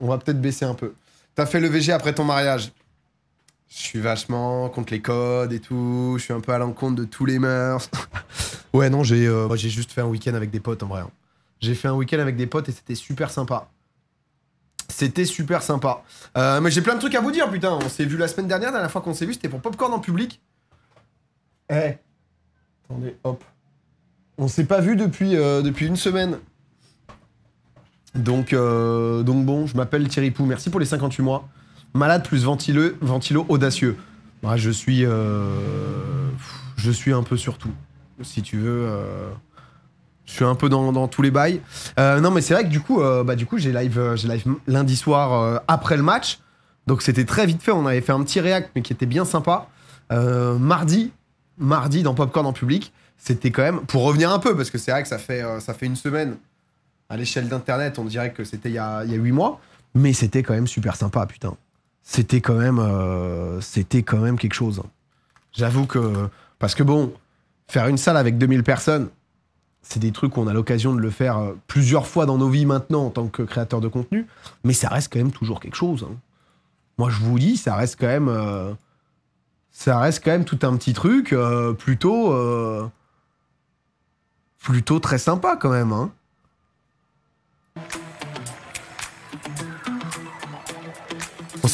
on va peut-être baisser un peu. T'as fait le VG après ton mariage. Je suis vachement contre les codes et tout. Je suis un peu à l'encontre de tous les mœurs. ouais, non, j'ai euh, j'ai juste fait un week-end avec des potes en vrai. Hein. J'ai fait un week-end avec des potes et c'était super sympa. C'était super sympa. Euh, mais j'ai plein de trucs à vous dire, putain. On s'est vu la semaine dernière, la dernière fois qu'on s'est vu, c'était pour Popcorn en public. Eh. Attendez, hop. On s'est pas vu depuis, euh, depuis une semaine. Donc, euh, donc bon, je m'appelle Thierry Pou, merci pour les 58 mois. Malade plus ventileux, ventilo audacieux. Bah, je suis. Euh, je suis un peu sur tout. Si tu veux. Euh, je suis un peu dans, tous les bails. non, mais c'est vrai que du coup, bah, du coup j'ai live, live lundi soir après le match. Donc c'était très vite fait. On avait fait un petit react, mais qui était bien sympa. mardi, mardi dans Popcorn en public, c'était quand même. Pour revenir un peu, parce que c'est vrai que ça fait, ça fait une semaine à l'échelle d'Internet, on dirait que c'était il y a, huit mois, mais c'était quand même super sympa, putain. C'était quand même, euh, c'était quand même quelque chose. J'avoue que, parce que bon, faire une salle avec 2000 personnes, c'est des trucs où on a l'occasion de le faire euh, plusieurs fois dans nos vies maintenant en tant que créateur de contenu, mais ça reste quand même toujours quelque chose. Hein. Moi, je vous dis, ça reste quand même, euh, ça reste quand même tout un petit truc plutôt, plutôt très sympa quand même. Hein.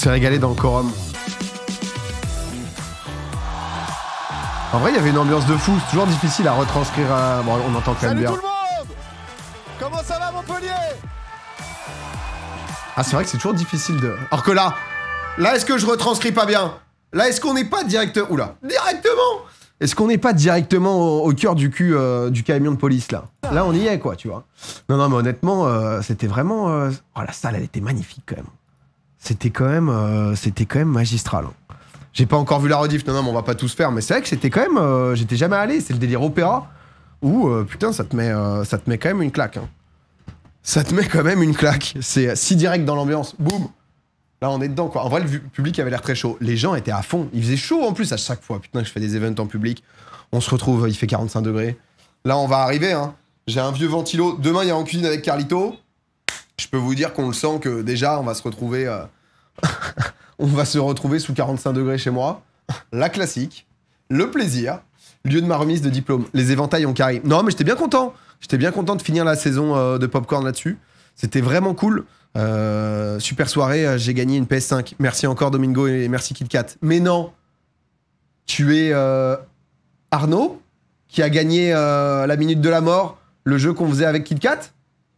s'est régalé dans le quorum. En vrai, il y avait une ambiance de fou. C'est toujours difficile à retranscrire. Bon, on entend quand même bien. Tout le monde Comment ça va, Montpellier Ah, c'est vrai que c'est toujours difficile de. Alors que là, là, est-ce que je retranscris pas bien Là, est-ce qu'on n'est pas directement. Oula Directement Est-ce qu'on n'est pas directement au, cœur du cul euh, du camion de police, là Là, on y est, quoi, tu vois. Non, non, mais honnêtement, euh, c'était vraiment. Euh, oh, la salle, elle était magnifique, quand même c'était quand même, euh, c'était quand même magistral. J'ai pas encore vu la rediff, non, non, mais on va pas tous faire, mais c'est vrai que c'était quand même, euh, j'étais jamais allé, c'est le délire opéra, Ou euh, putain, ça te met, ça te met quand même une claque. Hein. Ça te met quand même une claque. C'est si direct dans l'ambiance, boum. Là, on est dedans, quoi. En vrai, le public avait l'air très chaud. Les gens étaient à fond. Il faisait chaud en plus à chaque fois. Putain, je fais des events en public. On se retrouve, il fait 45 degrés. Là, on va arriver, hein. J'ai un vieux ventilo. Demain, il y a en cuisine avec Carlito je peux vous dire qu'on le sent que déjà, on va se retrouver, euh, on va se retrouver sous 45 degrés chez moi. La classique, le plaisir, lieu de ma remise de diplôme, les éventails ont carré. Non, mais j'étais bien content. J'étais bien content de finir la saison euh, de Popcorn là-dessus. C'était vraiment cool. Euh, super soirée, j'ai gagné une PS5. Merci encore Domingo et merci KitKat. Mais non, tu es Arnaud qui a gagné la minute de la mort, le jeu qu'on faisait avec KitKat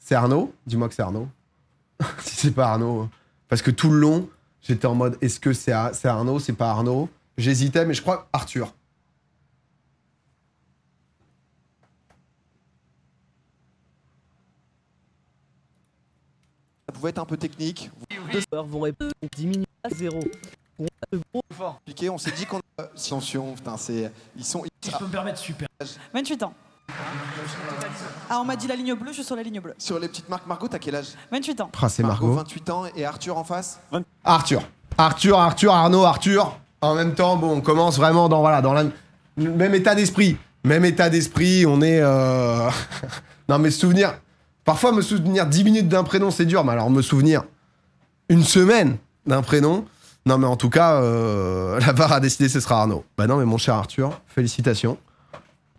c'est Arnaud Dis-moi que c'est Arnaud. si c'est pas Arnaud. Hein. Parce que tout le long, j'étais en mode est-ce que c'est Arnaud C'est pas Arnaud J'hésitais, mais je crois Arthur. Ça pouvait être un peu technique. Deux heures vont répondre diminue à zéro. Piqué, on s'est dit qu'on. Attention, putain, c'est. Ils sont. Si je peux me permettre, super. 28 ans. Ah, on m'a dit la ligne bleue, je suis sur la ligne bleue. Sur les petites marques, Margot, t'as quel âge 28 ans. Prince Margot. 28 ans et Arthur en face Arthur. Arthur, Arthur, Arnaud, Arthur. En même temps, bon, on commence vraiment dans, voilà, dans la... même état d'esprit. Même état d'esprit, on est. Euh, non, mais souvenir. Parfois, me souvenir 10 minutes d'un prénom, c'est dur, mais alors me souvenir une semaine d'un prénom. Non, mais en tout cas, euh, la barre a décidé, ce sera Arnaud. Bah non, mais mon cher Arthur, félicitations.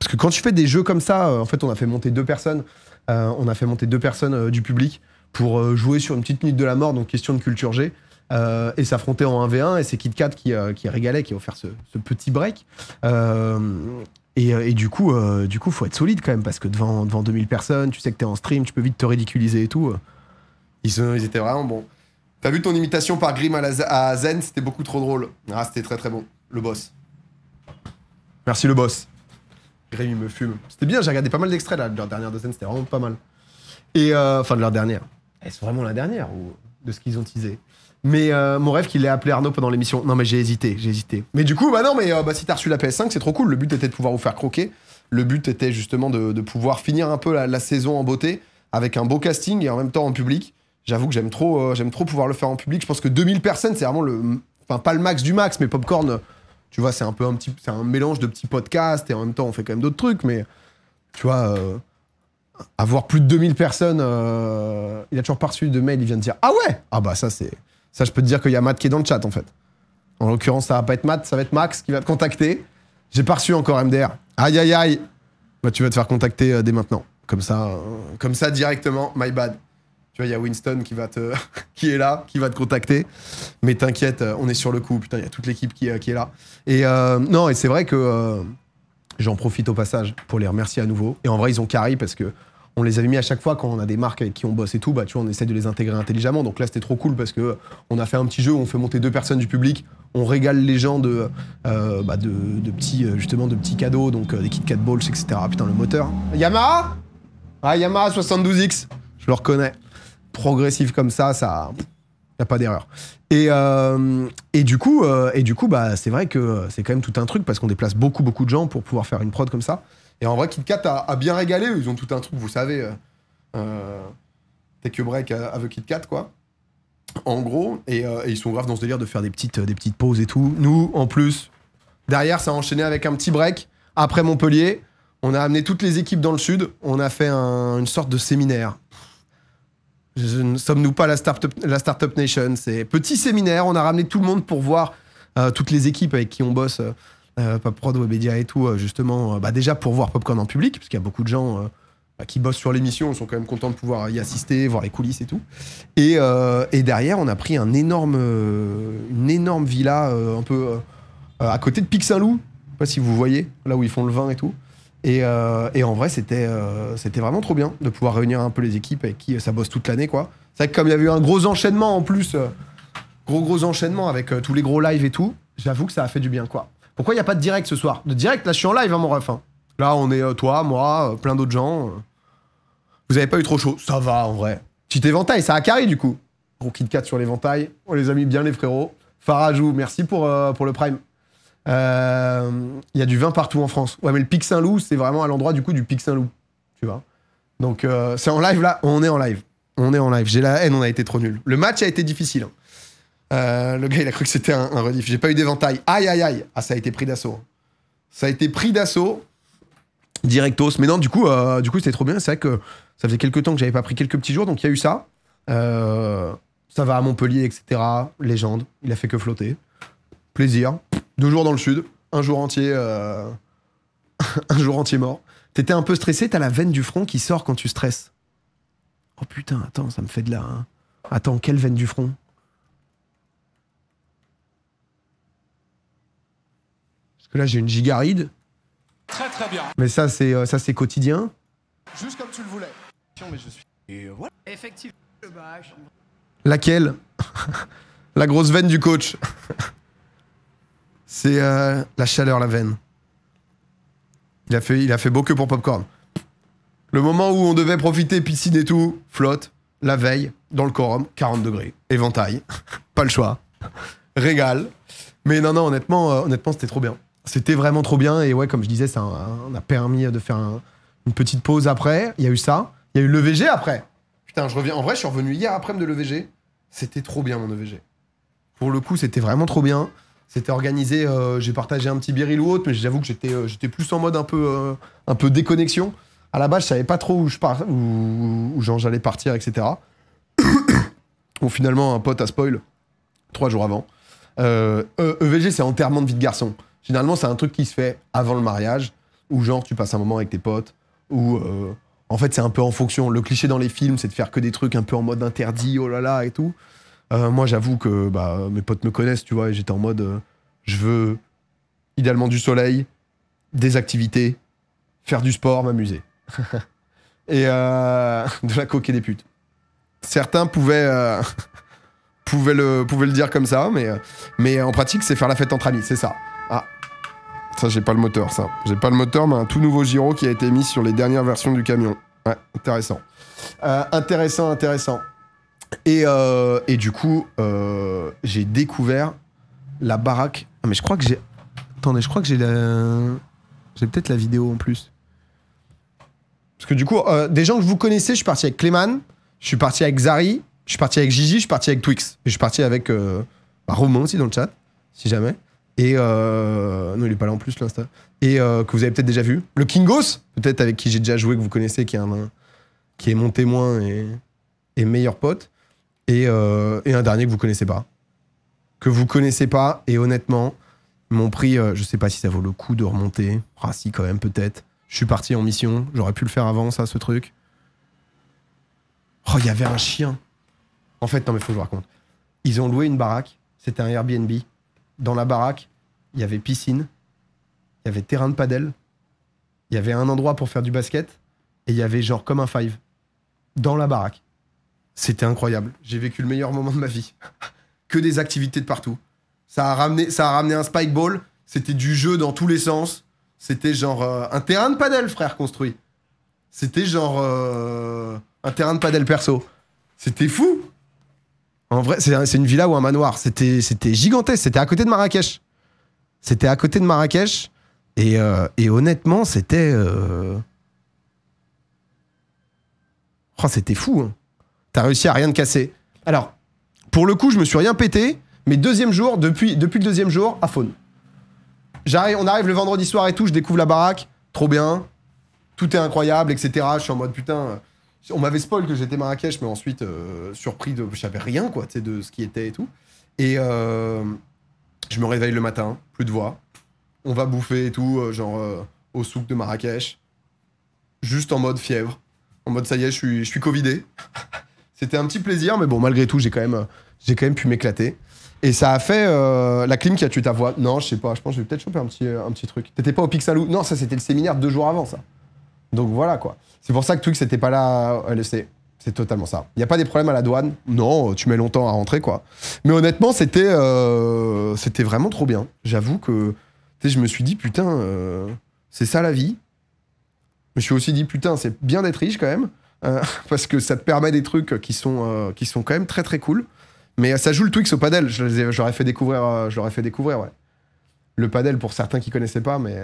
Parce que quand tu fais des jeux comme ça, euh, en fait, on a fait monter deux personnes. Euh, on a fait monter deux personnes euh, du public pour jouer sur une petite minute de la mort, donc question de culture G. et s'affronter en 1v1. Et c'est Kit qui, qui régalait, qui a offert ce, petit break. et, du coup, du coup, faut être solide quand même, parce que devant, 2000 personnes, tu sais que t'es en stream, tu peux vite te ridiculiser et tout. Ils, étaient vraiment bons. T'as vu ton imitation par Grim à, à Zen C'était beaucoup trop drôle. Ah, c'était très très bon. Le boss. Merci le boss. Grémy me fume. C'était bien, j'ai regardé pas mal d'extraits là, de leur dernière de c'était vraiment pas mal. Et euh, enfin, de leur dernière. Est-ce vraiment la dernière ou de ce qu'ils ont teasé mais euh, mon rêve qu'il ait appelé Arnaud pendant l'émission. Non, mais j'ai hésité, j'ai hésité. Mais du coup, bah non, mais euh, bah, si t'as reçu la PS5, c'est trop cool. Le but était de pouvoir vous faire croquer. Le but était justement de, pouvoir finir un peu la, saison en beauté, avec un beau casting et en même temps en public. J'avoue que j'aime trop, euh, j'aime trop pouvoir le faire en public. Je pense que 2000 personnes, c'est vraiment le. Enfin, pas le max du max, mais Popcorn tu vois, c'est un peu un petit, c'est un mélange de petits podcasts et en même temps, on fait quand même d'autres trucs, mais tu vois, euh, avoir plus de 2000 personnes, euh, il a toujours pas reçu de mail, il vient de dire Ah ouais Ah bah ça, c'est. Ça, je peux te dire qu'il y a Matt qui est dans le chat en fait. En l'occurrence, ça va pas être Matt, ça va être Max qui va te contacter. J'ai pas reçu encore MDR. Aïe aïe aïe Bah, tu vas te faire contacter euh, dès maintenant. Comme ça, comme ça directement, my bad. Tu vois, il y a Winston qui va te, qui est là, qui va te contacter. Mais t'inquiète, euh, on est sur le coup. Putain, il y a toute l'équipe qui, euh, qui, est là. Et euh, non, et c'est vrai que j'en profite au passage pour les remercier à nouveau. Et en vrai, ils ont carré parce que on les avait mis à chaque fois quand on a des marques avec qui on bosse et tout. Bah, tu vois, on essaie de les intégrer intelligemment. Donc là, c'était trop cool parce que on a fait un petit jeu où on fait monter deux personnes du public. On régale les gens de, bah, de, petits, justement, de petits cadeaux, donc des kits Kat Balls, etc. Putain, le moteur. Yamaha Ah, Yamaha 72X. Je le reconnais. Progressif comme ça, ça. Il n'y a pas d'erreur. Et, euh, et, du coup, euh, et du coup bah, c'est vrai que c'est quand même tout un truc parce qu'on déplace beaucoup, beaucoup de gens pour pouvoir faire une prod comme ça. Et en vrai, KitKat a, a bien régalé. Ils ont tout un truc, vous savez. Euh, que euh, a break avec KitKat, quoi. En gros. Et, ils sont grave dans ce délire de faire des petites, des petites pauses et tout. Nous, en plus, derrière, ça a enchaîné avec un petit break après Montpellier. On a amené toutes les équipes dans le sud. On a fait une sorte de séminaire ne sommes-nous pas la Startup, la Nation C'est petit séminaire, on a ramené tout le monde pour voir euh, toutes les équipes avec qui on bosse, euh, euh PopProd, Webedia et tout, euh, justement, bah déjà pour voir Popcorn en public, parce qu'il y a beaucoup de gens bah, qui bossent sur l'émission, Ils sont quand même contents de pouvoir y assister, voir les coulisses et tout. Et, derrière, on a pris un énorme, une énorme villa un peu à côté de Pic-Saint-Loup, je sais pas si vous voyez, là où ils font le vin et tout. Euh, et, en vrai, euh, c'était vraiment trop bien de pouvoir réunir un peu les équipes avec qui euh, ça bosse toute l'année, quoi. C'est vrai que comme il y a eu un gros enchaînement en plus, gros gros enchaînement avec tous les gros lives et tout, j'avoue que ça a fait du bien, quoi. Pourquoi il n'y a pas de direct ce soir De direct, là, je suis en live, hein, mon ref. Hein. Là, on est toi, moi, plein d'autres gens. Vous avez pas eu trop chaud Ça va, en vrai. Petit éventail, ça a carré, du coup. Gros de quatre sur l'éventail. On oh, les a mis bien, les frérots. Farajou, merci pour, pour le prime. Euh, il y a du vin partout en France. Ouais, mais le Pic Saint-Loup, c'est vraiment à l'endroit du coup du Pic Saint-Loup. Tu vois Donc, euh, c'est en live là On est en live. On est en live. J'ai la haine, on a été trop nul. Le match a été difficile. Hein. Euh, le gars, il a cru que c'était un, rediff. J'ai pas eu d'éventail. Aïe, aïe, aïe. Ah, ça a été pris d'assaut. Hein. Ça a été pris d'assaut. Directos. Mais non, du coup, du coup c'était trop bien. C'est vrai que ça faisait quelques temps que j'avais pas pris quelques petits jours, donc il y a eu ça. ça va à Montpellier, etc. Légende. Il a fait que flotter. Plaisir deux jours dans le sud, un jour entier, euh, un jour entier mort. T'étais un peu stressé, t'as la veine du front qui sort quand tu stresses. Oh putain, attends, ça me fait de la. Hein. Attends, quelle veine du front Parce que là, j'ai une gigaride. Très très bien. Mais ça, c'est euh, ça, c'est quotidien. Juste comme tu le voulais. Mais je suis. Effectivement. Laquelle La grosse veine du coach. C'est euh, la chaleur, la veine. Il a fait, il a fait beau que pour Popcorn. Le moment où on devait profiter piscine et tout, flotte, la veille, dans le quorum, 40 degrés, éventail, pas le choix, régal. Mais non, non, honnêtement, euh, honnêtement c'était trop bien. C'était vraiment trop bien. Et ouais, comme je disais, ça a permis de faire une petite pause après. Il y a eu ça. Il y a eu le l'EVG après. Putain, je reviens. En vrai, je suis revenu hier après-midi de l'EVG. C'était trop bien, mon EVG. Pour le coup, c'était vraiment trop bien. C'était organisé, euh, j'ai partagé un petit biril ou autre, mais j'avoue que j'étais, euh, j'étais plus en mode un peu, euh, un peu déconnexion. À la base, je savais pas trop où je où, genre, j'allais partir, etc. bon, finalement, un pote a spoil trois jours avant. EVG, e, e c'est enterrement de vie de garçon. Généralement, c'est un truc qui se fait avant le mariage, où genre tu passes un moment avec tes potes, Ou en fait c'est un peu en fonction. Le cliché dans les films, c'est de faire que des trucs un peu en mode interdit, oh là là et tout. Euh, moi, j'avoue que bah, mes potes me connaissent, tu vois, et j'étais en mode, euh, je veux idéalement du soleil, des activités, faire du sport, m'amuser. et euh, de la coquer des putes. Certains pouvaient, pouvaient, le, le dire comme ça, mais, mais en pratique, c'est faire la fête entre amis, c'est ça. Ah, ça, j'ai pas le moteur, ça. J'ai pas le moteur, mais un tout nouveau gyro qui a été mis sur les dernières versions du camion. Ouais, intéressant. intéressant, intéressant. Euh, et, du coup, euh, j'ai découvert la baraque. Ah, mais je crois que j'ai. Attendez, je crois que j'ai la. J'ai peut-être la vidéo en plus. Parce que du coup, euh, des gens que vous connaissez, je suis parti avec Cléman, je suis parti avec Zari, je suis parti avec Gigi, je suis parti avec Twix. Et je suis parti avec Roman bah, Romain aussi dans le chat, si jamais. Et non, il est pas là en plus l'insta. Et que vous avez peut-être déjà vu. Le Kingos, peut-être avec qui j'ai déjà joué, que vous connaissez, qui est, qui est mon témoin et meilleur pote. Euh, et, un dernier que vous connaissez pas. Que vous connaissez pas, et honnêtement, mon prix, euh, je sais pas si ça vaut le coup de remonter. Ah si, quand même, peut-être. Je suis parti en mission, j'aurais pu le faire avant, ça, ce truc. Oh, il y avait un chien. En fait, non, mais faut que je vous raconte. Ils ont loué une baraque, c'était un Airbnb. Dans la baraque, il y avait piscine, il y avait terrain de padel, il y avait un endroit pour faire du basket, et il y avait genre comme un five. Dans la baraque. C'était incroyable. J'ai vécu le meilleur moment de ma vie. que des activités de partout. Ça a ramené, ça a ramené un spike ball. C'était du jeu dans tous les sens. C'était genre euh, un terrain de padel frère, construit. C'était genre euh, un terrain de padel perso. C'était fou. En vrai, c'est une villa ou un manoir. C'était gigantesque. C'était à côté de Marrakech. C'était à côté de Marrakech. Et, euh, honnêtement, c'était. Oh, c'était fou. Hein. T'as réussi à rien te casser. Alors, pour le coup, je me suis rien pété, mais deuxième jour, depuis, depuis le deuxième jour, à faune. J'arrive, on arrive le vendredi soir et tout, je découvre la baraque, trop bien, tout est incroyable, etc. Je suis en mode putain. On m'avait spoil que j'étais Marrakech, mais ensuite, euh, surpris de. Je savais rien, quoi, tu de ce qui était et tout. Et euh, je me réveille le matin, plus de voix. On va bouffer et tout, euh, genre au souk de Marrakech. Juste en mode fièvre. En mode ça y est, je suis, je suis Covidé. C'était un petit plaisir, mais bon, malgré tout, j'ai quand même, j'ai quand même pu m'éclater. Et ça a fait euh, la clim qui a tué ta voix. Non, je sais pas, je pense que je vais peut-être choper un petit, euh, un petit truc. T'étais pas au Pixalou Non, ça c'était le séminaire deux jours avant ça. Donc voilà quoi. C'est pour ça que Twix n'était pas là à euh, C'est totalement ça. Il n'y a pas des problèmes à la douane. Non, tu mets longtemps à rentrer quoi. Mais honnêtement, c'était c'était vraiment trop bien. J'avoue que je me suis dit putain, c'est ça la vie. Je me suis aussi dit putain, c'est bien d'être riche quand même. Euh, parce que ça te permet des trucs qui sont, euh, qui sont quand même très très cool. Mais euh, ça joue le Twix au Padel, je, l'aurais fait découvrir, je fait découvrir, ouais. Le Padel, pour certains qui connaissaient pas, mais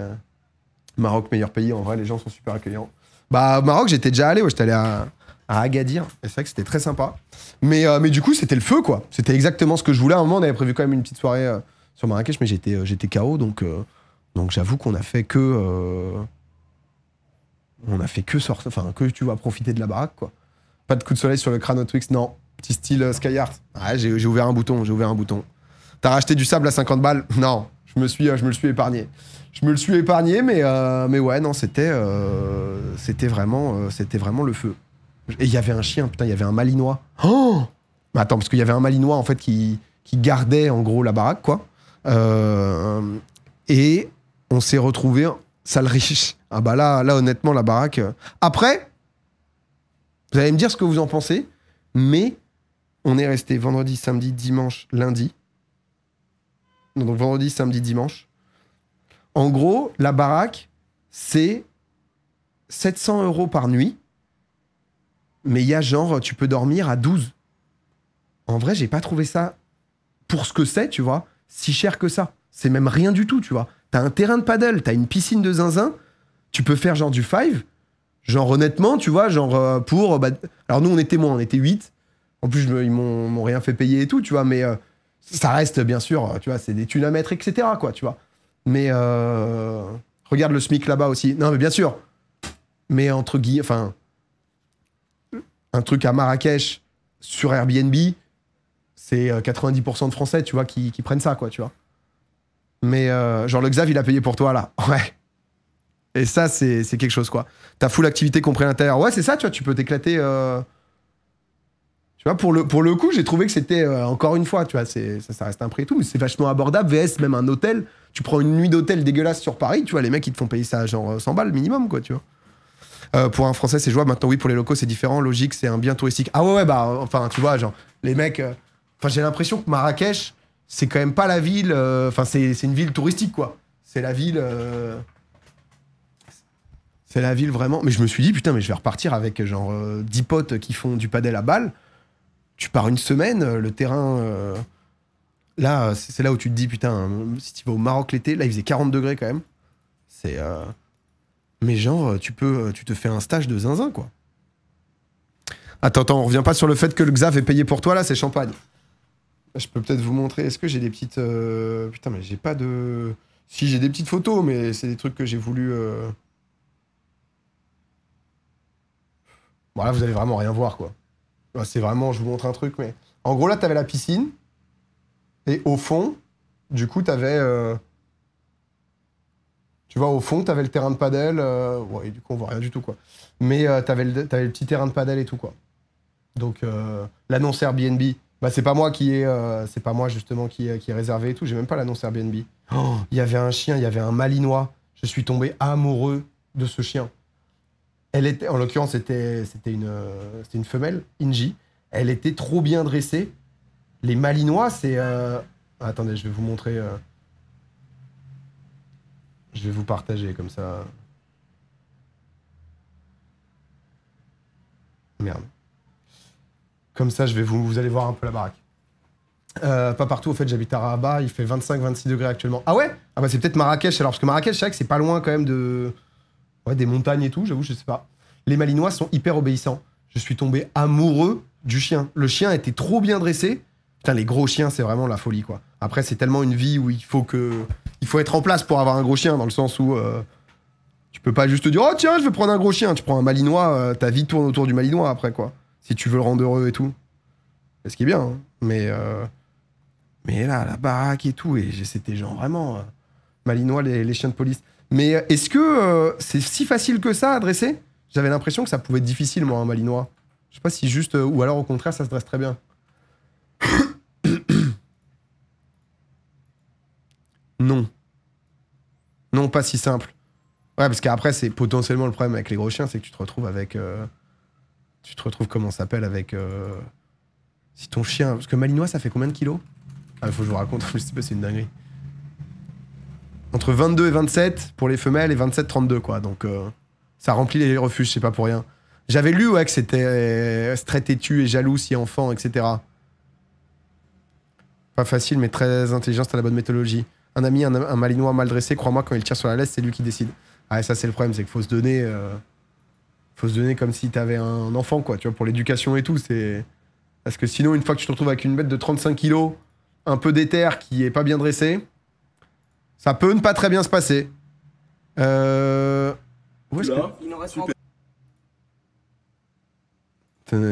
Maroc, meilleur pays, en vrai, les gens sont super accueillants. Bah, au Maroc, j'étais déjà allé, ouais, j'étais allé à, Agadir, et c'est vrai que c'était très sympa. Mais, mais du coup, c'était le feu, quoi. C'était exactement ce que je voulais. À un moment, on avait prévu quand même une petite soirée sur Marrakech, mais j'étais KO, donc, donc j'avoue qu'on a fait que on a fait que sortir, enfin que tu vas profiter de la baraque quoi. Pas de coup de soleil sur le crâne Twix, non. Petit style euh, sky Skyheart. Ouais, j'ai ouvert un bouton, j'ai ouvert un bouton. T'as racheté du sable à 50 balles Non, je me suis, euh, je me le suis épargné. Je me le suis épargné, mais euh, mais ouais, non, c'était c'était vraiment c'était vraiment le feu. Et il y avait un chien, putain, il y avait un Malinois. Oh attends, parce qu'il y avait un Malinois en fait qui qui gardait en gros la baraque quoi. et on s'est retrouvé sale riche. Ah bah là, là honnêtement, la baraque. Euh. Après, vous allez me dire ce que vous en pensez, mais on est resté vendredi, samedi, dimanche, lundi. Donc vendredi, samedi, dimanche. En gros, la baraque, c'est 700 euros par nuit. Mais il y a genre, tu peux dormir à 12. En vrai, j'ai pas trouvé ça pour ce que c'est, tu vois, si cher que ça. C'est même rien du tout, tu vois. T'as un terrain de paddle, t'as une piscine de zinzin, tu peux faire genre du five. Genre honnêtement, tu vois, genre euh, pour... Euh, bah, alors nous, on était moins, on était 8. En plus, ils m'ont rien fait payer et tout, tu vois, mais euh, ça reste bien sûr, tu vois, c'est des thunes à mettre, etc., quoi, tu vois. Mais regarde le SMIC là-bas aussi. Non, mais bien sûr. Mais entre guillemets, enfin, un truc à Marrakech sur Airbnb, c'est 90% de Français, tu vois, qui, qui prennent ça, quoi, tu vois. Mais euh, genre, le Xav, il a payé pour toi, là. Ouais. Et ça, c'est quelque chose, quoi. T'as full activité compris à l'intérieur. Ouais, c'est ça, tu vois, tu peux t'éclater. Euh, tu vois, pour le, pour le coup, j'ai trouvé que c'était, euh, encore une fois, tu vois, ça, ça reste un prix et tout, mais c'est vachement abordable. VS, même un hôtel, tu prends une nuit d'hôtel dégueulasse sur Paris, tu vois, les mecs, ils te font payer ça genre 100 balles minimum, quoi, tu vois. pour un Français, c'est jouable. Maintenant, oui, pour les locaux, c'est différent. Logique, c'est un bien touristique. Ah ouais, ouais, bah, enfin, tu vois, genre, les mecs. Enfin, j'ai l'impression que Marrakech, c'est quand même pas la ville. Euh, enfin, c'est une ville touristique, quoi. C'est la ville. Euh, c'est la ville vraiment. Mais je me suis dit, putain, mais je vais repartir avec genre euh, dix potes qui font du padel à balle. Tu pars une semaine, le terrain. là, c'est là où tu te dis, putain, hein, si tu vas au Maroc l'été, là il faisait 40 degrés quand même. C'est. mais genre, tu peux, tu te fais un stage de zinzin, quoi. Attends, attends, on revient pas sur le fait que le Xav est payé pour toi, là, c'est champagne. Je peux peut-être vous montrer. Est-ce que j'ai des petites. Euh, putain, mais j'ai pas de. Si j'ai des petites photos, mais c'est des trucs que j'ai voulu. Euh. Bon, là, vous allez vraiment rien voir, quoi. C'est vraiment, je vous montre un truc, mais. En gros, là, t'avais la piscine. Et au fond, du coup, t'avais. avais euh, Tu vois, au fond, t'avais le terrain de padel. Ouais, et du coup, on voit rien du tout, quoi. Mais t'avais le, avais le petit terrain de padel et tout, quoi. Donc, l'annonce Airbnb, bah, c'est pas moi qui ai, euh, c'est pas moi justement euh, qui, est réservé et tout. J'ai même pas l'annonce Airbnb. Oh. Il y avait un chien, il y avait un malinois. Je suis tombé amoureux de ce chien. Elle était, en l'occurrence, c'était, c'était une, euh, une femelle, Inji. Elle était trop bien dressée. Les malinois, c'est. Attendez, je vais vous montrer. Je vais vous partager comme ça. Merde. Comme ça, je vais vous, vous allez voir un peu la baraque. Euh, pas partout, au fait, j'habite à Rabat, il fait 25-26 degrés actuellement. Ah ouais Ah bah c'est peut-être Marrakech alors, parce que Marrakech, c'est vrai que c'est pas loin quand même de. Ouais, des montagnes et tout, j'avoue, je sais pas. Les Malinois sont hyper obéissants. Je suis tombé amoureux du chien. Le chien était trop bien dressé. Putain, les gros chiens, c'est vraiment la folie, quoi. Après, c'est tellement une vie où il faut que. Il faut être en place pour avoir un gros chien, dans le sens où. Euh, tu peux pas juste te dire, oh tiens, je vais prendre un gros chien. Tu prends un Malinois, euh, ta vie tourne autour du Malinois après, quoi si tu veux le rendre heureux et tout. C'est ce qui est bien. Hein. Mais, euh, mais là, la baraque et tout, et c'était genre vraiment euh, malinois, les, chiens de police. Mais euh, est-ce que c'est si facile que ça à dresser J'avais l'impression que ça pouvait être difficile, moi, un malinois. Je sais pas si juste. ou alors au contraire, ça se dresse très bien. non. Non, pas si simple. Ouais, parce qu'après, c'est potentiellement le problème avec les gros chiens, c'est que tu te retrouves avec. Tu te retrouves comment s'appelle avec. Euh, si ton chien. Parce que Malinois, ça fait combien de kilos Ah, faut que je vous raconte, je sais pas, c'est une dinguerie. Entre 22 et 27 pour les femelles et 27-32, quoi. Donc, euh, ça remplit les refuges, c'est pas pour rien. J'avais lu, ouais, que c'était euh, très têtu et jaloux si enfant, etc. Pas facile, mais très intelligent, c'est la bonne méthodologie. Un ami, un, malinois mal dressé, crois-moi, quand il tire sur la laisse, c'est lui qui décide. Ah, ça, c'est le problème, c'est qu'il faut se donner faut se donner comme si t'avais un enfant, quoi, tu vois, pour l'éducation et tout. C'est Parce que sinon, une fois que tu te retrouves avec une bête de 35 kilos, un peu d'éther, qui est pas bien dressée, ça peut ne pas très bien se passer. Euh... Où est-ce que...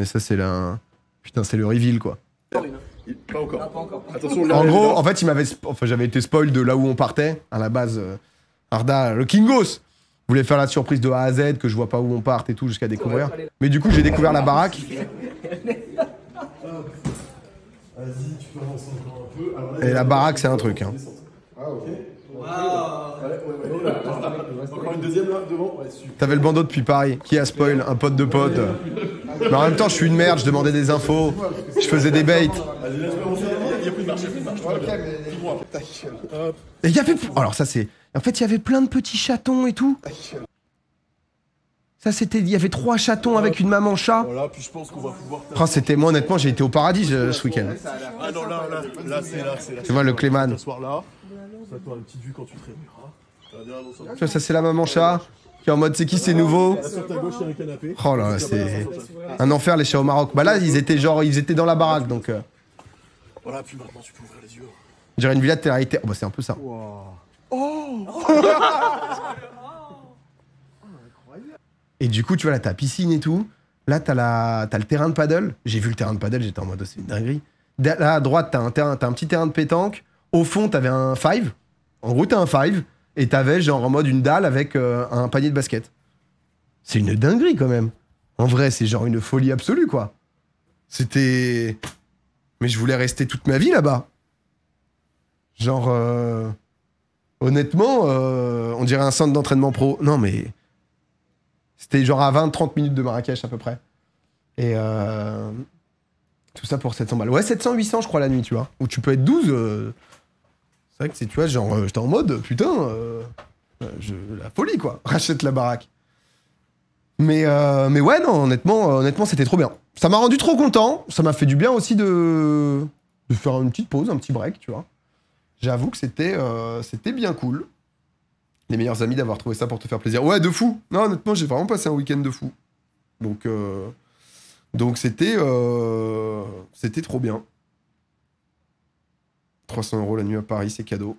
Ça, c'est la... Putain, c'est le reveal, quoi. Pas encore. pas encore. en gros, en fait, il m'avait, enfin, j'avais été spoil de là où on partait. À la base, euh, Arda, le Kingos voulais faire la surprise de A à Z, que je vois pas où on part et tout, jusqu'à découvrir. Mais du coup, j'ai découvert la baraque. et la baraque, c'est un truc. Hein. T'avais le bandeau depuis Paris. Qui a spoil Un pote de pote. Mais en même temps, je suis une merde, je demandais des infos, je faisais des baits. Il y a plus il plus de Il y Alors, ça, c'est en fait, il y avait plein de petits chatons et tout. Ça, c'était. Il y avait trois chatons voilà, avec une maman chat. Voilà, puis je pense qu'on va pouvoir. Oh, c'était moi, honnêtement, j'ai été au paradis euh, ce week-end. Ah non, là, là, là c'est là, c'est là. Tu vois le Cléman. Ça, toi, une petite vue quand tu te réveilleras. Tu vois, ça, c'est la maman chat. Qui est en mode, c'est qui, c'est nouveau Oh là, c'est. Un enfer, les chats au Maroc. Bah là, ils étaient genre. Ils étaient dans la baraque, donc. Euh. Voilà, puis maintenant, tu peux ouvrir les yeux. Dirais une villa de télé Oh, bah, c'est un peu ça. Oh, Et du coup, tu vois, là, t'as piscine et tout. Là, t'as, la... le terrain de paddle. J'ai vu le terrain de paddle, j'étais en mode, oh, c'est une dinguerie. Là, à droite, t'as un, un petit terrain de pétanque. Au fond, t'avais un five. En gros, t'as un five. Et t'avais genre en mode une dalle avec euh, un panier de basket. C'est une dinguerie quand même. En vrai, c'est genre une folie absolue, quoi. C'était. Mais je voulais rester toute ma vie là-bas. Genre. Euh, Honnêtement, euh, on dirait un centre d'entraînement pro. Non, mais c'était genre à 20-30 minutes de Marrakech à peu près. Et euh, tout ça pour 700 balles. Ouais, 700-800, je crois, la nuit, tu vois. Ou tu peux être 12. Euh. c'est vrai que c'est, tu vois, genre, j'étais en mode, putain, la folie, quoi. Rachète la baraque. Mais, mais ouais, non, honnêtement, honnêtement c'était trop bien. Ça m'a rendu trop content. Ça m'a fait du bien aussi de faire une petite pause, un petit break, tu vois. J'avoue que c'était euh, c'était bien cool. Les meilleurs amis d'avoir trouvé ça pour te faire plaisir. Ouais, de fou. Non, honnêtement, j'ai vraiment passé un week-end de fou. Donc euh, donc c'était euh, c'était trop bien. 300 euros la nuit à Paris, c'est cadeau.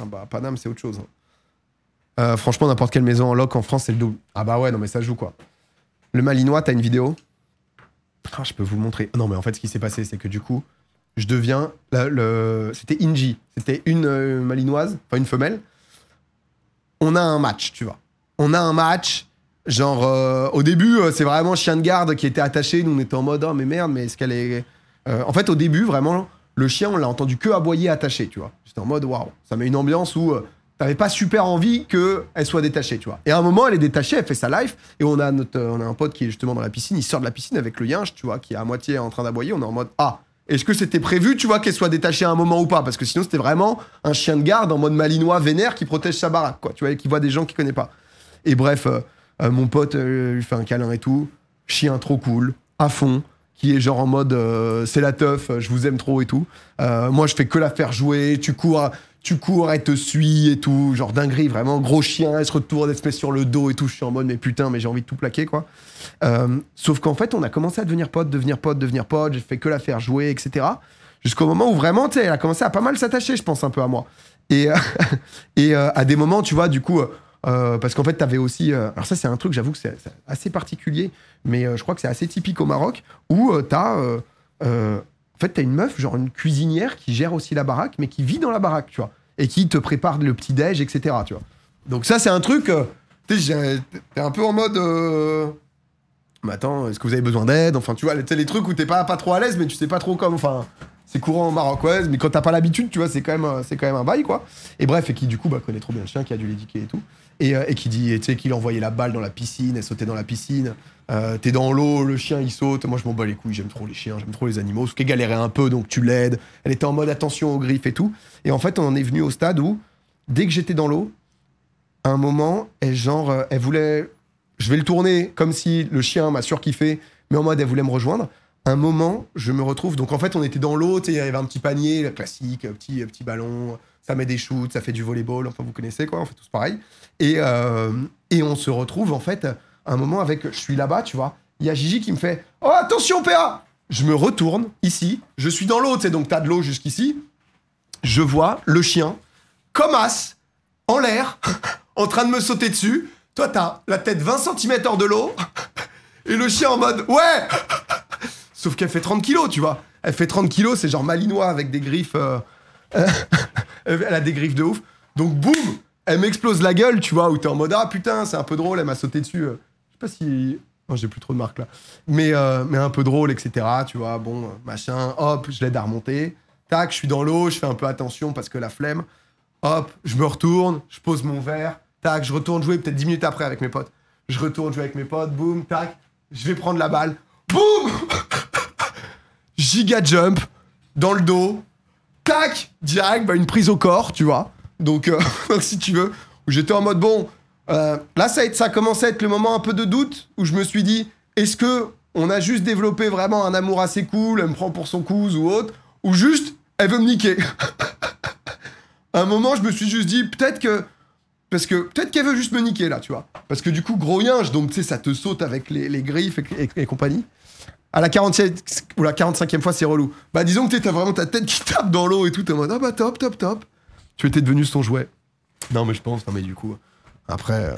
Ah bah, Paname, c'est autre chose. Hein. franchement, n'importe quelle maison en loc en France, c'est le double. Ah bah ouais, non mais ça joue quoi. Le Malinois, t'as une vidéo ah, Je peux vous montrer. Non mais en fait, ce qui s'est passé, c'est que du coup, je deviens. Le, c'était Inji, c'était une euh, malinoise, enfin une femelle. On a un match, tu vois. On a un match. Genre, euh, au début, euh, c'est vraiment chien de garde qui était attaché. Nous, on était en mode, oh, mais merde, mais est-ce qu'elle est. en fait, au début, vraiment, le chien, on l'a entendu que aboyer attaché, tu vois. C'était en mode, waouh, ça met une ambiance où t'avais pas super envie que elle soit détachée, tu vois. Et à un moment, elle est détachée, elle fait sa life, et on a, notre, on a un pote qui est justement dans la piscine, il sort de la piscine avec le yinche, tu vois, qui est à moitié en train d'aboyer, on est en mode, ah, est-ce que c'était prévu, tu vois, qu'elle soit détachée à un moment ou pas Parce que sinon, c'était vraiment un chien de garde en mode malinois vénère qui protège sa baraque, quoi. Tu vois, et qui voit des gens qu'il connaît pas. Et bref, euh, euh, mon pote il euh, lui fait un câlin et tout. Chien trop cool, à fond qui est genre en mode euh, c'est la teuf, je vous aime trop et tout. Euh, moi, je fais que la faire jouer, tu cours, tu cours, elle te suit et tout, genre dinguerie, vraiment, gros chien, elle se retourne, elle se met sur le dos et tout. Je suis en mode, mais putain, mais j'ai envie de tout plaquer, quoi. Euh, sauf qu'en fait, on a commencé à devenir pote, devenir pote, devenir pote, je fais que la faire jouer, etc. Jusqu'au moment où vraiment, tu sais, elle a commencé à pas mal s'attacher, je pense, un peu à moi. Et, et à des moments, tu vois, du coup euh, parce qu'en fait, tu avais aussi. Euh, alors, ça, c'est un truc, j'avoue que c'est assez particulier, mais euh, je crois que c'est assez typique au Maroc, où tu as. en fait, tu as une meuf, genre une cuisinière qui gère aussi la baraque, mais qui vit dans la baraque, tu vois, et qui te prépare le petit-déj, etc., tu vois. Donc, ça, c'est un truc. T'es un peu en mode. Mais attends, est-ce que vous avez besoin d'aide Enfin, tu vois, les trucs où t'es pas, pas trop à l'aise, mais tu sais pas trop comment. Enfin, c'est courant en marocaise, mais quand t'as pas l'habitude, tu vois, c'est quand, même, euh, quand même un bail, quoi. Et bref, et qui du coup bah, connaît trop bien le chien, qui a dû l'éduquer et tout. Et, euh, qui dit, tu sais, qu'il envoyait la balle dans la piscine, elle sautait dans la piscine. Euh, t'es dans l'eau, le chien il saute. Moi je m'en bats les couilles, j'aime trop les chiens, j'aime trop les animaux. Ce qui galérait un peu, donc tu l'aides. Elle était en mode attention aux griffes et tout. Et en fait, on en est venu au stade où, dès que j'étais dans l'eau, un moment, elle, genre, elle voulait. Je vais le tourner comme si le chien m'a surkiffé, mais en mode elle voulait me rejoindre un moment, je me retrouve. Donc en fait, on était dans l'eau, il y avait un petit panier classique, euh, petit, euh, petit ballon, ça met des shoots, ça fait du volleyball, enfin vous connaissez quoi, on fait tous pareil. Et, euh, et on se retrouve en fait un moment avec. Je suis là-bas, tu vois. Il y a Gigi qui me fait Oh attention, PA Je me retourne ici, je suis dans l'eau, tu sais, donc t'as de l'eau jusqu'ici. Je vois le chien, comme as, en l'air, en train de me sauter dessus. Toi, as la tête 20 cm hors de l'eau, et le chien en mode Ouais Sauf qu'elle fait 30 kilos, tu vois. Elle fait 30 kilos, c'est genre malinois avec des griffes. Euh, elle a des griffes de ouf. Donc boum Elle m'explose la gueule, tu vois, où t'es en mode Ah putain, c'est un peu drôle, elle m'a sauté dessus. Euh. Je sais pas si. Non, j'ai plus trop de marques là. Mais, euh, mais un peu drôle, etc. Tu vois, bon, machin. Hop, je l'aide à remonter. Tac, je suis dans l'eau, je fais un peu attention parce que la flemme. Hop, je me retourne, je pose mon verre. Tac, je retourne jouer peut-être 10 minutes après avec mes potes. Je retourne jouer avec mes potes, boum, tac. Je vais prendre la balle. Boum giga jump, dans le dos, tac, direct, bah, une prise au corps, tu vois. Donc, euh, si tu veux, où j'étais en mode, bon, euh, là, ça, a, ça commençait à être le moment un peu de doute, où je me suis dit, est-ce que on a juste développé vraiment un amour assez cool, elle me prend pour son cous, ou autre, ou juste, elle veut me niquer À un moment, je me suis juste dit, peut-être que... Parce que peut-être qu'elle veut juste me niquer là, tu vois. Parce que du coup, gros yinge, donc tu sais, ça te saute avec les, griffes et compagnie à la ou la 45e fois, c'est relou. Bah, disons que tu as vraiment ta tête qui tape dans l'eau et tout, t'es en mode, ah bah top, top, top. Tu étais devenu son jouet. Non, mais je pense, non, mais du coup, après. Euh,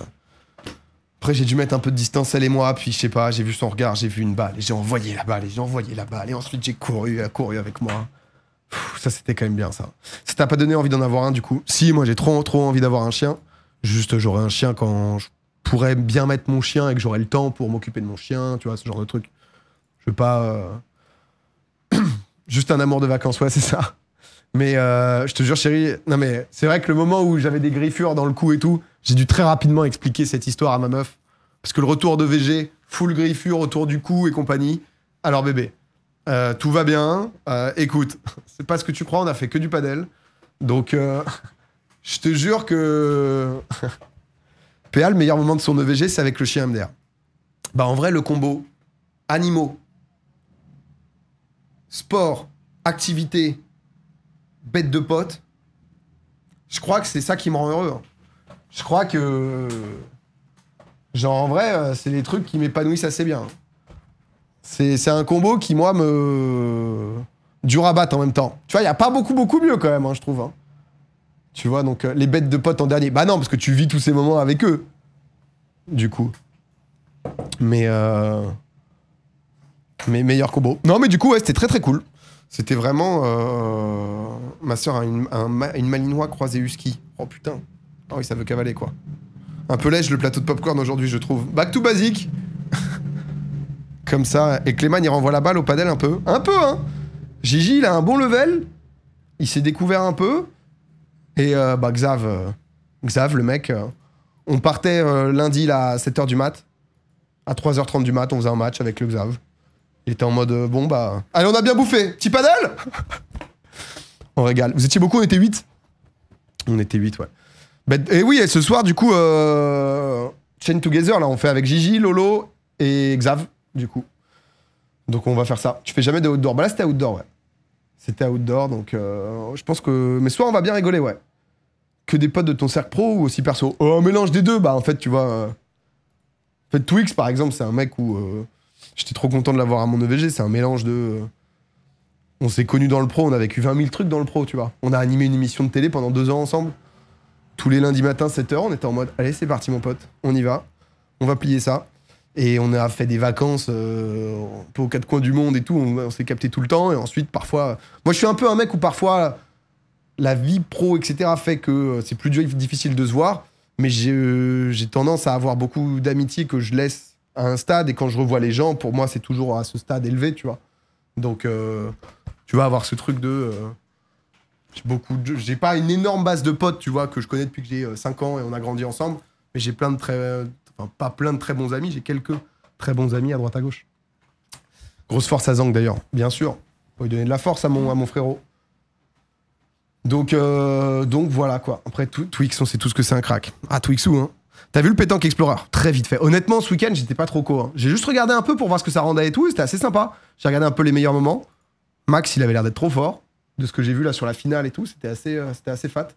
après, j'ai dû mettre un peu de distance, elle et moi, puis je sais pas, j'ai vu son regard, j'ai vu une balle, et j'ai envoyé la balle, et j'ai envoyé la balle, et ensuite j'ai couru, elle euh, a couru avec moi. ça, c'était quand même bien, ça. Ça t'a pas donné envie d'en avoir un, du coup Si, moi, j'ai trop, trop envie d'avoir un chien. Juste, j'aurais un chien quand je pourrais bien mettre mon chien et que j'aurais le temps pour m'occuper de mon chien, tu vois, ce genre de truc pas. Euh, juste un amour de vacances, ouais, c'est ça. Mais euh, je te jure, chérie, non mais c'est vrai que le moment où j'avais des griffures dans le cou et tout, j'ai dû très rapidement expliquer cette histoire à ma meuf. Parce que le retour de VG, full griffure autour du cou et compagnie. Alors bébé, euh, tout va bien. écoute, c'est pas ce que tu crois, on a fait que du padel. Donc, je te jure que. PA, le meilleur moment de son EVG, c'est avec le chien MDR. Bah, en vrai, le combo animaux sport, activité, bête de pote, je crois que c'est ça qui me rend heureux. Hein. Je crois que. Genre, en vrai, euh, c'est les trucs qui m'épanouissent assez bien. Hein. C'est un combo qui, moi, me. dure à battre en même temps. Tu vois, il n'y a pas beaucoup, beaucoup mieux quand même, hein, je trouve. Tu vois, donc euh, les bêtes de potes en dernier. Bah non, parce que tu vis tous ces moments avec eux. Du coup. Mais. Euh, mes meilleurs combos. Non, mais du coup, ouais, c'était très très cool. C'était vraiment. Euh, ma soeur a une, malinois croisée husky. Oh putain. Oh oui, ça veut cavaler quoi. Un peu lèche le plateau de popcorn aujourd'hui, je trouve. Back to basique. Comme ça. Et Clément, il renvoie la balle au padel un peu. Un peu, hein. Gigi, il a un bon level. Il s'est découvert un peu. Et euh, bah, Xav. Euh, Xav, le mec. on partait lundi là, à 7h du mat. À 3h30 du mat, on faisait un match avec le Xav. Il était en mode euh, bon bah. Allez, on a bien bouffé. Petit panel On régale. Vous étiez beaucoup, on était 8 On était 8, ouais. Eh et oui, ce soir, du coup, euh, Chain Together, là, on fait avec Gigi, Lolo et Xav, du coup. Donc on va faire ça. Tu fais jamais de outdoor. Bah là, c'était outdoor, ouais. C'était outdoor, donc euh, je pense que. Mais soit on va bien rigoler, ouais. Que des potes de ton cercle pro ou aussi perso. Oh, un mélange des deux, bah en fait, tu vois. En fait, Twix, par exemple, c'est un mec où. J'étais trop content de l'avoir à mon EVG. C'est un mélange de. Euh, on s'est connus dans le pro, on a vécu 20 000 trucs dans le pro, tu vois. On a animé une émission de télé pendant deux ans ensemble. Tous les lundis matin 7h, on était en mode Allez, c'est parti, mon pote, on y va. On va plier ça. Et on a fait des vacances euh, aux quatre coins du monde et tout. On, s'est capté tout le temps. Et ensuite, parfois. Moi, je suis un peu un mec où parfois la vie pro, etc., fait que euh, c'est plus difficile de se voir. Mais j'ai tendance à avoir beaucoup d'amitié que je laisse un stade et quand je revois les gens, pour moi, c'est toujours à ce stade élevé, tu vois. Donc, euh, tu vas avoir ce truc de. Euh, j'ai beaucoup de. J'ai pas une énorme base de potes, tu vois, que je connais depuis que j'ai 5 euh, ans et on a grandi ensemble, mais j'ai plein de très. pas plein de très bons amis, j'ai quelques très bons amis à droite à gauche. Grosse force à Zang d'ailleurs, bien sûr. Faut lui donner de la force à mon, à mon frérot. Donc, donc voilà quoi. Après, tout, Twix, on sait tout ce que c'est un crack. Ah, Twixou, hein. T'as vu le pétanque Explorer Très vite fait. Honnêtement, ce week-end, j'étais pas trop co. Hein. J'ai juste regardé un peu pour voir ce que ça rendait et tout, c'était assez sympa. J'ai regardé un peu les meilleurs moments. Max, il avait l'air d'être trop fort, de ce que j'ai vu là sur la finale et tout, c'était assez, euh, c'était assez fat.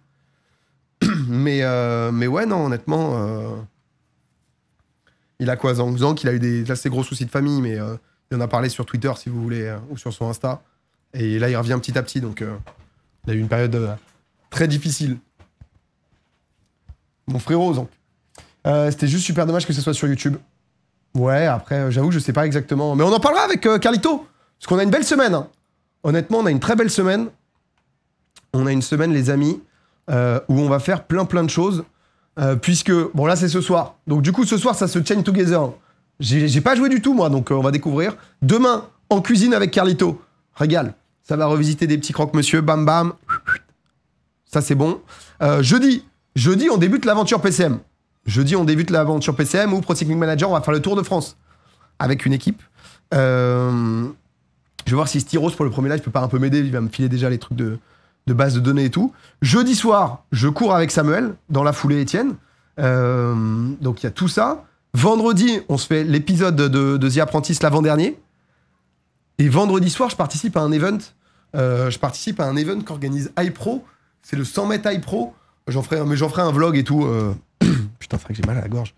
mais, euh, mais ouais, non, honnêtement, euh, il a quoi Zank Zank, il a eu des assez gros soucis de famille, mais il en a parlé sur Twitter si vous voulez, ou sur son Insta. Et là, il revient petit à petit, donc il a eu une période très difficile. Mon frérot Zank. Euh, c'était juste super dommage que ce soit sur YouTube. Ouais, après, euh, j'avoue, je sais pas exactement. Mais on en parlera avec euh, Carlito. Parce qu'on a une belle semaine. Hein. Honnêtement, on a une très belle semaine. On a une semaine, les amis, où on va faire plein plein de choses. puisque, bon, là, c'est ce soir. Donc, du coup, ce soir, ça se chain together. J'ai pas joué du tout, moi, donc on va découvrir. Demain, en cuisine avec Carlito. Régale. Ça va revisiter des petits croque-monsieur. Bam bam. Ça, c'est bon. jeudi. Jeudi, on débute l'aventure PCM. Jeudi, on débute l'aventure PCM ou Pro Cycling Manager. On va faire le tour de France avec une équipe. Euh, je vais voir si Styros, pour le premier live, peut pas un peu m'aider. Il va me filer déjà les trucs de, base de données et tout. Jeudi soir, je cours avec Samuel, dans la foulée Étienne. Euh, donc il y a tout ça. Vendredi, on se fait l'épisode de, The Apprentice l'avant-dernier. Et vendredi soir, je participe à un event. Euh, je participe à un event qu'organise iPro. C'est le 100 mètres iPro. J'en ferai, mais j'en ferai un vlog et tout putain, c'est que j'ai mal à la gorge.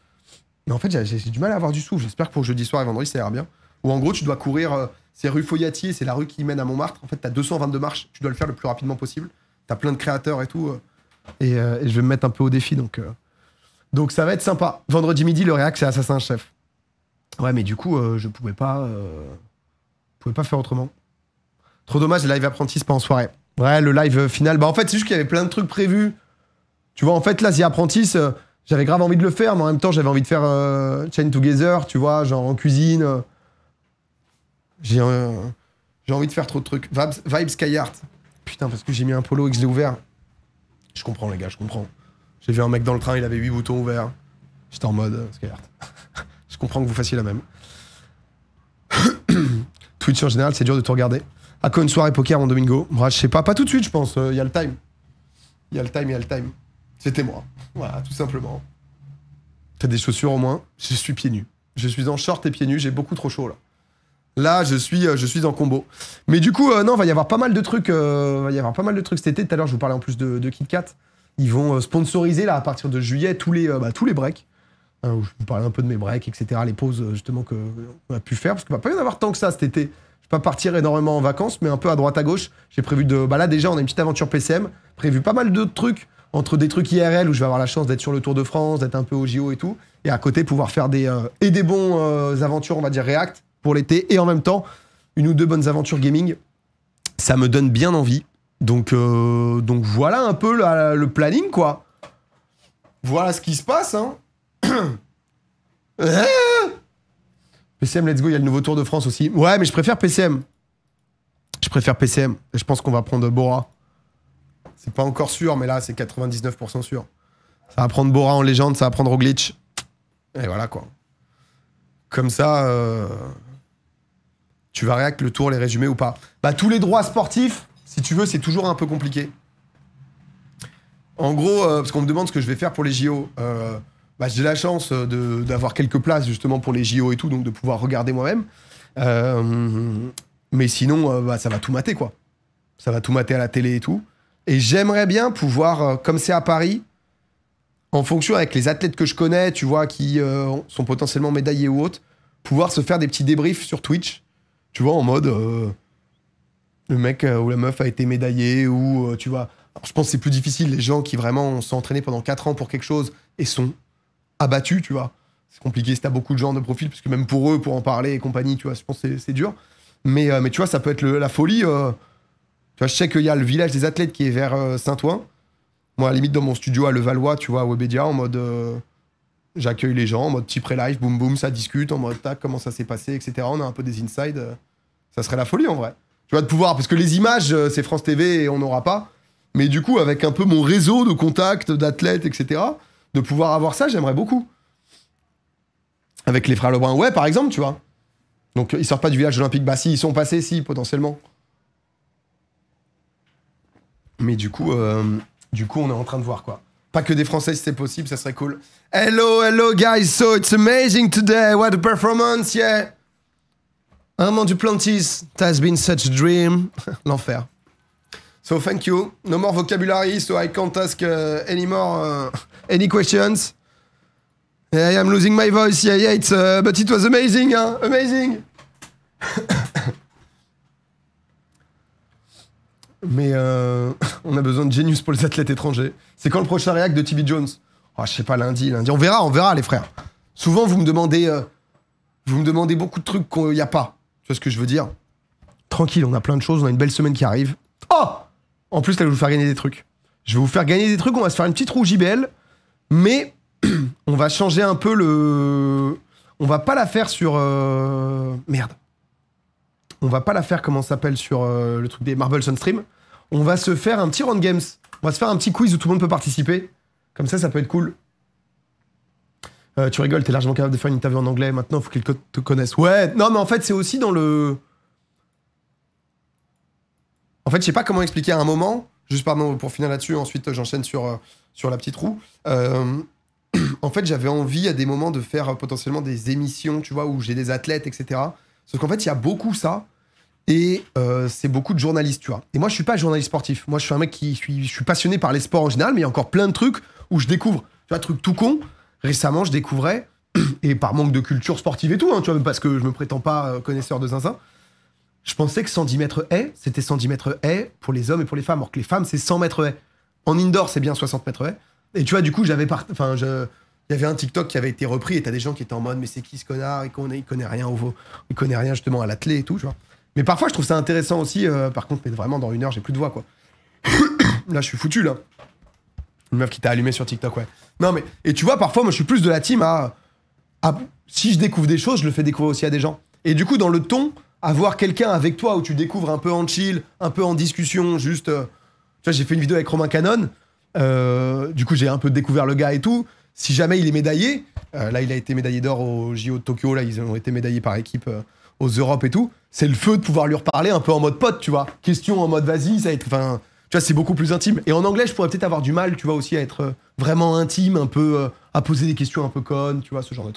Mais en fait, j'ai du mal à avoir du souffle. J'espère que pour jeudi soir et vendredi, ça ira bien. Ou en gros, tu dois courir. Euh, c'est rue Foyatier, c'est la rue qui mène à Montmartre. En fait, t'as 222 marches. Tu dois le faire le plus rapidement possible. T'as plein de créateurs et tout. Euh, euh, et, je vais me mettre un peu au défi. Donc, donc ça va être sympa. Vendredi midi, le réac, c'est Assassin Chef. Ouais, mais du coup, je pouvais pas, pouvais pas faire autrement. Trop dommage, le live apprentis pas en soirée. Ouais, le live final. Bah, en fait, c'est juste qu'il y avait plein de trucs prévus. Tu vois, en fait, là, The Apprentice, j'avais grave envie de le faire, mais en même temps, j'avais envie de faire euh, Chain Together, tu vois, genre en cuisine. J'ai euh, envie de faire trop de trucs. Vibes, Vibes Skyheart. Putain, parce que j'ai mis un polo et que je l'ai ouvert. Je comprends, les gars, je comprends. J'ai vu un mec dans le train, il avait huit boutons ouverts. J'étais en mode euh, Skyheart. je comprends que vous fassiez la même. Twitch en général, c'est dur de tout regarder. À quoi une soirée poker en domingo Moi, je sais pas, pas tout de suite, je pense. Il y a le time. Il y a le time, il y a le time. C'était moi. Voilà, tout simplement. T'as des chaussures au moins Je suis pieds nus. Je suis en short et pieds nus, j'ai beaucoup trop chaud là. Là, je suis, euh, je suis en combo. Mais du coup, euh, non, va y avoir pas mal de trucs. Euh, va y avoir pas mal de trucs cet été. Tout à l'heure, je vous parlais en plus de, KitKat. Ils vont sponsoriser là à partir de juillet tous les, bah, tous les breaks. Hein, je vous parlais un peu de mes breaks, etc. Les pauses justement qu'on a pu faire parce qu'il va pas y en avoir tant que ça cet été. Je vais pas partir énormément en vacances, mais un peu à droite à gauche. J'ai prévu de. Bah là déjà, on a une petite aventure PCM. Prévu pas mal de trucs entre des trucs IRL où je vais avoir la chance d'être sur le Tour de France, d'être un peu au JO et tout, et à côté pouvoir faire des euh, et des bons euh, aventures, on va dire React pour l'été, et en même temps une ou deux bonnes aventures gaming, ça me donne bien envie. Donc euh, donc voilà un peu le, planning quoi. Voilà ce qui se passe. Hein. PCM, let's go, il y a le nouveau Tour de France aussi. Ouais, mais je préfère PCM. Je préfère PCM. Je pense qu'on va prendre Bora. C'est pas encore sûr, mais là, c'est 99% sûr. Ça va prendre Bora en légende, ça va prendre Roglic. Et voilà, quoi. Comme ça, euh, tu vas réacter le tour, les résumés ou pas. Bah, tous les droits sportifs, si tu veux, c'est toujours un peu compliqué. En gros, euh, parce qu'on me demande ce que je vais faire pour les JO. Euh, bah, j'ai la chance d'avoir quelques places justement pour les JO et tout, donc de pouvoir regarder moi-même. mais sinon, bah, ça va tout mater, quoi. Ça va tout mater à la télé et tout. Et j'aimerais bien pouvoir, euh, comme c'est à Paris, en fonction avec les athlètes que je connais, tu vois, qui euh, sont potentiellement médaillés ou autres, pouvoir se faire des petits débriefs sur Twitch. Tu vois, en mode euh, le mec ou la meuf a été médaillé ou tu vois. je pense que c'est plus difficile les gens qui vraiment sont entraînés pendant 4 ans pour quelque chose et sont abattus, tu vois. C'est compliqué si t'as beaucoup de gens de profil, parce que même pour eux, pour en parler et compagnie, tu vois, je pense que c'est dur. Mais, mais tu vois, ça peut être la folie. Tu vois, je sais qu'il y a le village des athlètes qui est vers euh, Saint-Ouen. Moi, à la limite, dans mon studio à Levallois, tu vois, à Webedia, en mode. Euh, j'accueille les gens en mode type live, boum boum, ça discute, en mode tac, comment ça s'est passé, etc. On a un peu des insides. Euh, ça serait la folie en vrai. Tu vois, de pouvoir, parce que les images, c'est France TV et on n'aura pas. Mais du coup, avec un peu mon réseau de contacts, d'athlètes, etc., de pouvoir avoir ça, j'aimerais beaucoup. Avec les frères Lebrun, ouais, par exemple, tu vois. Donc, ils sortent pas du village olympique. Bah, si, ils sont passés, si, potentiellement. Mais du coup, euh, du coup, on est en train de voir quoi. Pas que des Français, si c'est possible, ça serait cool. Hello, hello, guys. So it's amazing today. What a performance, yeah. du plantis, it has been such a dream. L'enfer. So thank you. No more vocabulary, so I can't ask uh, any more uh, any questions. Yeah, am losing my voice. Yeah, yeah, it's, uh, but it was amazing, amazing. Mais euh, on a besoin de Genius pour les athlètes étrangers. C'est quand le prochain réact de TB Jones ah, Je sais pas, lundi, lundi. On verra, on verra, les frères. Souvent, vous me demandez, euh, vous me demandez beaucoup de trucs qu'il n'y a pas. Tu vois ce que je veux dire Tranquille, on a plein de choses, on a une belle semaine qui arrive. Oh En plus, là, je vais vous faire gagner des trucs. Je vais vous faire gagner des trucs, on va se faire une petite roue JBL, mais on va changer un peu le. On va pas la faire sur. Euh, merde on va pas la faire comment on s'appelle sur euh, le truc des Marvel Sunstream. On va se faire un petit round games. On va se faire un petit quiz où tout le monde peut participer. Comme ça, ça peut être cool. Euh, tu rigoles, t'es largement capable de faire une interview en anglais. Maintenant, faut qu'ils te connaissent. Ouais, non, mais en fait, c'est aussi dans le. En fait, je sais pas comment expliquer à un moment. Juste pardon pour finir là-dessus. Ensuite, j'enchaîne sur euh, sur la petite roue. en fait, j'avais envie à des moments de faire potentiellement des émissions, tu vois, où j'ai des athlètes, etc. Sauf qu'en fait, il y a beaucoup ça. Et euh, c'est beaucoup de journalistes, tu vois. Et moi, je suis pas journaliste sportif. Moi, je suis un mec qui suis, je suis passionné par les sports en général, mais il y a encore plein de trucs où je découvre. Tu vois, truc tout con. Récemment, je découvrais, et par manque de culture sportive et tout, hein, tu vois, parce que je me prétends pas euh, connaisseur de zinzin, je pensais que 110 mètres haies, c'était 110 mètres haies pour les hommes et pour les femmes, alors que les femmes, c'est 100 mètres haies. En indoor, c'est bien 60 mètres haies. Et tu vois, du coup, j'avais enfin, il y avait un TikTok qui avait été repris et t'as des gens qui étaient en mode, mais c'est qui ce connard Il connaît, connaît rien au veau, il connaît rien justement à l'athlé et tout, tu vois. Mais parfois, je trouve ça intéressant aussi. Euh, par contre, mais vraiment, dans une heure, j'ai plus de voix, quoi. là, je suis foutu, là. Une meuf qui t'a allumé sur TikTok, ouais. Non, mais. Et tu vois, parfois, moi, je suis plus de la team à. si je découvre des choses, je le fais découvrir aussi à des gens. Et du coup, dans le ton, avoir quelqu'un avec toi où tu découvres un peu en chill, un peu en discussion, juste. Euh, tu vois, j'ai fait une vidéo avec Romain Canon. Euh, du coup, j'ai un peu découvert le gars et tout. Si jamais il est médaillé, là, il a été médaillé d'or au JO de Tokyo. Là, ils ont été médaillés par équipe aux Europes et tout, c'est le feu de pouvoir lui reparler un peu en mode pote, tu vois. Question en mode vas-y, ça va être. Enfin, tu vois, c'est beaucoup plus intime. Et en anglais, je pourrais peut-être avoir du mal, tu vois, aussi à être euh, vraiment intime, un peu. Euh, à poser des questions un peu connes, tu vois, ce genre de